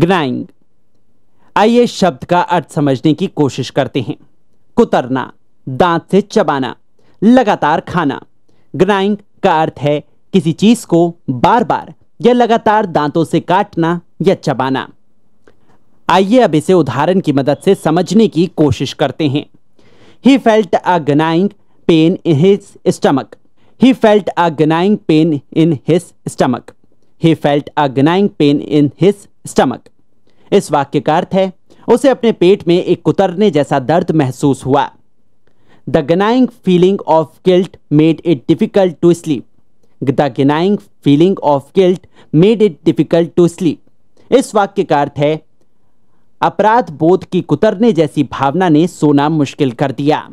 ग्राइंग आइए शब्द का अर्थ समझने की कोशिश करते हैं कुतरना दांत से चबाना लगातार खाना ग्राइंग का अर्थ है किसी चीज को बार बार या लगातार दांतों से काटना या चबाना आइए अब इसे उदाहरण की मदद से समझने की कोशिश करते हैं he felt a gnawing pain in his stomach he felt a gnawing pain in his stomach he felt a gnawing pain in his stomach इस वाक्य का अर्थ है उसे अपने पेट में एक कुतरने जैसा दर्द महसूस हुआ the gnawing feeling of guilt made it difficult to sleep the gnawing feeling of guilt made it difficult to sleep इस वाक्य का अर्थ है अपराध बोध की कुतरने जैसी भावना ने सोना मुश्किल कर दिया